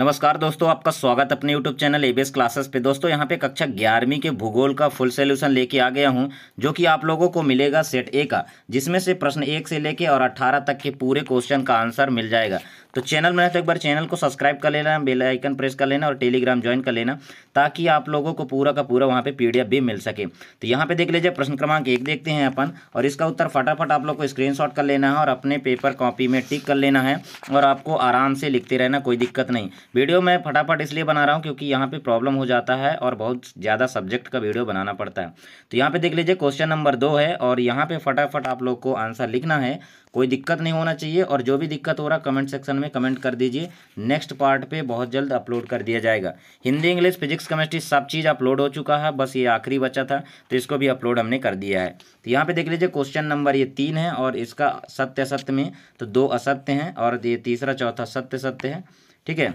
नमस्कार दोस्तों आपका स्वागत अपने यूट्यूब चैनल एबीएस क्लासेस पे दोस्तों यहाँ पे कक्षा ग्यारहवीं के भूगोल का फुल सोल्यूशन लेके आ गया हूँ जो कि आप लोगों को मिलेगा सेट ए का जिसमें से प्रश्न एक से लेके और अट्ठारह तक के पूरे क्वेश्चन का आंसर मिल जाएगा तो चैनल में तो एक बार चैनल को सब्सक्राइब कर लेना बेल आइकन प्रेस कर लेना और टेलीग्राम ज्वाइन कर लेना ताकि आप लोगों को पूरा का पूरा वहाँ पे पी भी मिल सके तो यहाँ पे देख लीजिए प्रश्न क्रमांक एक देखते हैं अपन और इसका उत्तर फटाफट आप लोग को स्क्रीन कर लेना है और अपने पेपर कॉपी में टिक कर लेना है और आपको आराम से लिखते रहना कोई दिक्कत नहीं वीडियो मैं फटाफट इसलिए बना रहा हूँ क्योंकि यहाँ पे प्रॉब्लम हो जाता है और बहुत ज़्यादा सब्जेक्ट का वीडियो बनाना पड़ता है तो यहाँ पे देख लीजिए क्वेश्चन नंबर दो है और यहाँ पे फटाफट आप लोग को आंसर लिखना है कोई दिक्कत नहीं होना चाहिए और जो भी दिक्कत हो रहा कमेंट सेक्शन में कमेंट कर दीजिए नेक्स्ट पार्ट पे बहुत जल्द अपलोड कर दिया जाएगा हिंदी इंग्लिश फिजिक्स केमिस्ट्री सब चीज़ अपलोड हो चुका है बस ये आखिरी बचा था तो इसको भी अपलोड हमने कर दिया है तो यहाँ पे देख लीजिए क्वेश्चन नंबर ये तीन है और इसका सत्य सत्य में तो दो असत्य हैं और ये तीसरा चौथा सत्य सत्य है ठीक है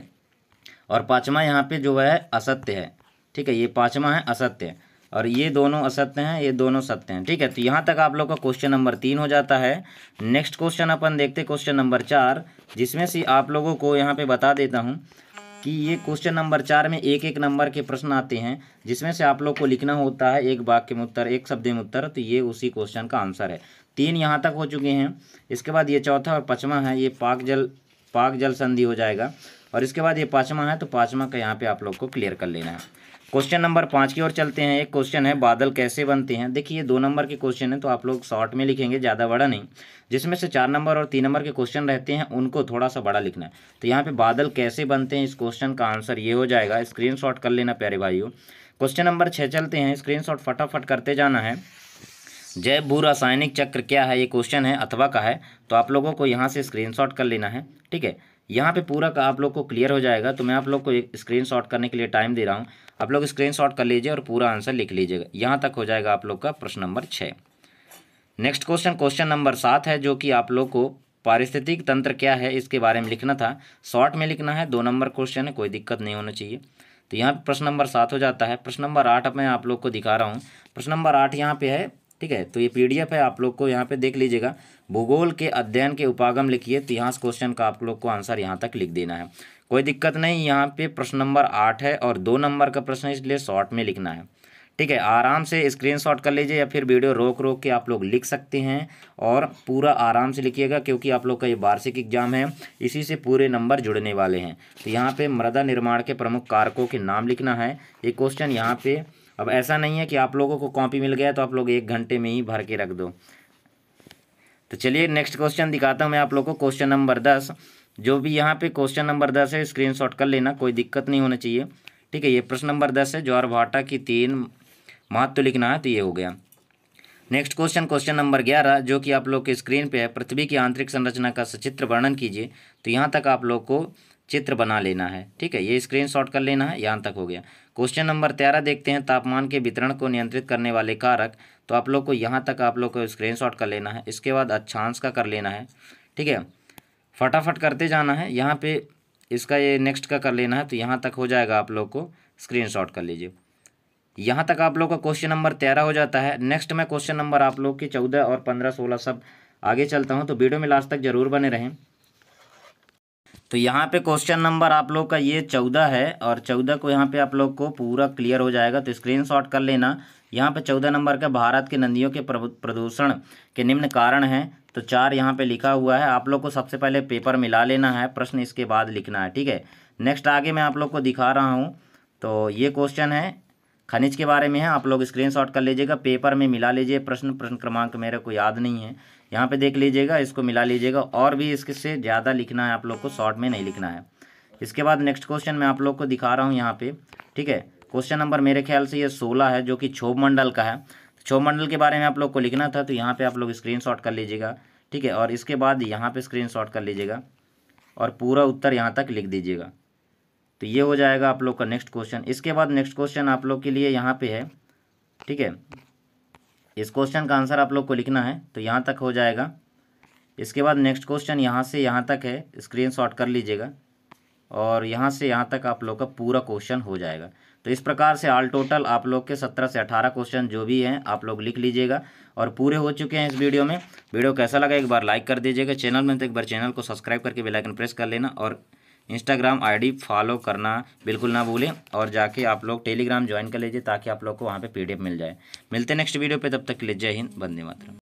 और पाँचवा यहाँ पे जो है असत्य है ठीक है ये पाँचवा है असत्य है और ये दोनों असत्य हैं ये दोनों सत्य हैं ठीक है तो यहाँ तक आप लोग का क्वेश्चन नंबर तीन हो जाता है नेक्स्ट क्वेश्चन अपन देखते हैं क्वेश्चन नंबर चार जिसमें से आप लोगों को यहाँ पे बता देता हूँ कि ये क्वेश्चन नंबर चार में एक एक नंबर के प्रश्न आते हैं जिसमें से आप लोग को लिखना होता है एक वाक्य में उत्तर एक शब्द में उत्तर तो ये उसी क्वेश्चन का आंसर है तीन यहाँ तक हो चुके हैं इसके बाद ये चौथा और पचवा है ये पाक जल पाक जल संधि हो जाएगा और इसके बाद ये पाँचवा है तो पाँचवा का यहाँ पे आप लोग को क्लियर कर लेना है क्वेश्चन नंबर पाँच की ओर चलते हैं एक क्वेश्चन है बादल कैसे बनते हैं देखिए ये दो नंबर के क्वेश्चन है तो आप लोग शॉर्ट में लिखेंगे ज़्यादा बड़ा नहीं जिसमें से चार नंबर और तीन नंबर के क्वेश्चन रहते हैं उनको थोड़ा सा बड़ा लिखना है तो यहाँ पे बादल कैसे बनते हैं इस क्वेश्चन का आंसर ये हो जाएगा स्क्रीन कर लेना प्यारे भाइयों क्वेश्चन नंबर छः चलते हैं स्क्रीन फटाफट करते जाना है जय भू रासायनिक चक्र क्या है ये क्वेश्चन है अथवा का है तो आप लोगों को यहाँ से स्क्रीन कर लेना है ठीक है यहाँ पे पूरा का आप लोग को क्लियर हो जाएगा तो मैं आप लोग को स्क्रीन शॉट करने के लिए टाइम दे रहा हूँ आप लोग स्क्रीन शॉट कर लीजिए और पूरा आंसर लिख लीजिएगा यहाँ तक हो जाएगा आप लोग का प्रश्न नंबर छः नेक्स्ट क्वेश्चन क्वेश्चन नंबर सात है जो कि आप लोग को पारिस्थितिक तंत्र क्या है इसके बारे में लिखना था शॉर्ट में लिखना है दो नंबर क्वेश्चन है कोई दिक्कत नहीं होना चाहिए तो यहाँ प्रश्न नंबर सात हो जाता है प्रश्न नंबर आठ मैं आप लोग को दिखा रहा हूँ प्रश्न नंबर आठ यहाँ पे है ठीक है तो ये पीडीएफ है आप लोग को यहाँ पे देख लीजिएगा भूगोल के अध्ययन के उपागम लिखिए तो यहाँ से क्वेश्चन का आप लोग को आंसर यहाँ तक लिख देना है कोई दिक्कत नहीं यहाँ पे प्रश्न नंबर आठ है और दो नंबर का प्रश्न इसलिए शॉर्ट में लिखना है ठीक है आराम से स्क्रीनशॉट कर लीजिए या फिर वीडियो रोक रोक के आप लोग लिख सकते हैं और पूरा आराम से लिखिएगा क्योंकि आप लोग का ये वार्षिक एग्जाम है इसी से पूरे नंबर जुड़ने वाले हैं तो यहाँ पे मृदा निर्माण के प्रमुख कारकों के नाम लिखना है ये क्वेश्चन यहाँ पे अब ऐसा नहीं है कि आप लोगों को कॉपी मिल गया तो आप लोग एक घंटे में ही भर के रख दो तो चलिए नेक्स्ट क्वेश्चन दिखाता हूँ मैं आप लोग को क्वेश्चन नंबर दस जो भी यहाँ पे क्वेश्चन नंबर दस है स्क्रीनशॉट कर लेना कोई दिक्कत नहीं होना चाहिए ठीक है ये प्रश्न नंबर दस है ज्वार भाटा की तीन महत्व लिखना है तो ये हो गया नेक्स्ट क्वेश्चन क्वेश्चन नंबर ग्यारह जो कि आप लोग के स्क्रीन पे है पृथ्वी की आंतरिक संरचना का सचित्र वर्णन कीजिए तो यहाँ तक आप लोग को चित्र बना लेना है ठीक है ये स्क्रीनशॉट कर लेना है यहाँ तक हो गया क्वेश्चन नंबर तेरह देखते हैं तापमान के वितरण को नियंत्रित करने वाले कारक तो आप लोग को यहाँ तक आप लोग को स्क्रीन कर लेना है इसके बाद अच्छांश का कर लेना है ठीक है फटाफट करते जाना है यहाँ पर इसका ये नेक्स्ट का कर लेना है तो यहाँ तक हो जाएगा आप लोग को स्क्रीनशॉट कर लीजिए यहाँ तक आप लोग का क्वेश्चन नंबर तेरह हो जाता है नेक्स्ट मैं क्वेश्चन नंबर आप लोग के चौदह और पंद्रह सोलह सब आगे चलता हूँ तो वीडियो में लास्ट तक जरूर बने रहें तो यहाँ पे क्वेश्चन नंबर आप लोग का ये चौदह है और चौदह को यहाँ पे आप लोग को पूरा क्लियर हो जाएगा तो स्क्रीनशॉट कर लेना यहाँ पे चौदह नंबर का भारत के नदियों के प्रदूषण के निम्न कारण हैं तो चार यहाँ पे लिखा हुआ है आप लोग को सबसे पहले पेपर मिला लेना है प्रश्न इसके बाद लिखना है ठीक है नेक्स्ट आगे मैं आप लोग को दिखा रहा हूँ तो ये क्वेश्चन है खनिज के बारे में है आप लोग स्क्रीनशॉट कर लीजिएगा पेपर में मिला लीजिए प्रश्न प्रश्न क्रमांक मेरे को याद नहीं है यहाँ पे देख लीजिएगा इसको मिला लीजिएगा और भी इसके से ज़्यादा लिखना है आप लोग को शॉर्ट में नहीं लिखना है इसके बाद नेक्स्ट क्वेश्चन मैं आप लोग को दिखा रहा हूँ यहाँ पे ठीक है क्वेश्चन नंबर मेरे ख्याल से ये सोलह है जो कि क्षोभ मंडल का है क्षोभ मंडल के बारे में आप लोग को लिखना था तो यहाँ पर आप लोग स्क्रीन कर लीजिएगा ठीक है और इसके बाद यहाँ पर स्क्रीन कर लीजिएगा और पूरा उत्तर यहाँ तक लिख दीजिएगा तो ये हो जाएगा आप लोग का नेक्स्ट क्वेश्चन इसके बाद नेक्स्ट क्वेश्चन आप लोग के लिए यहाँ पे है ठीक है इस क्वेश्चन का आंसर आप लोग को लिखना है तो यहाँ तक हो जाएगा इसके बाद नेक्स्ट क्वेश्चन यहाँ से यहाँ तक है स्क्रीन कर लीजिएगा और यहाँ से यहाँ तक आप लोग का पूरा क्वेश्चन हो जाएगा तो इस प्रकार से ऑल टोटल आप लोग के सत्रह से अठारह क्वेश्चन जो भी हैं आप लोग लिख लीजिएगा और पूरे हो चुके हैं इस वीडियो में वीडियो कैसा लगा एक बार लाइक कर दीजिएगा चैनल में तो एक बार चैनल को सब्सक्राइब करके बेलाइकन प्रेस कर लेना और इंस्टाग्राम आईडी फॉलो करना बिल्कुल ना भूलें और जाके आप लोग टेलीग्राम ज्वाइन कर लीजिए ताकि आप लोग को वहाँ पे पीडीएफ मिल जाए मिलते हैं नेक्स्ट वीडियो पे तब तक के लिए जय हिंद बंदे मातरम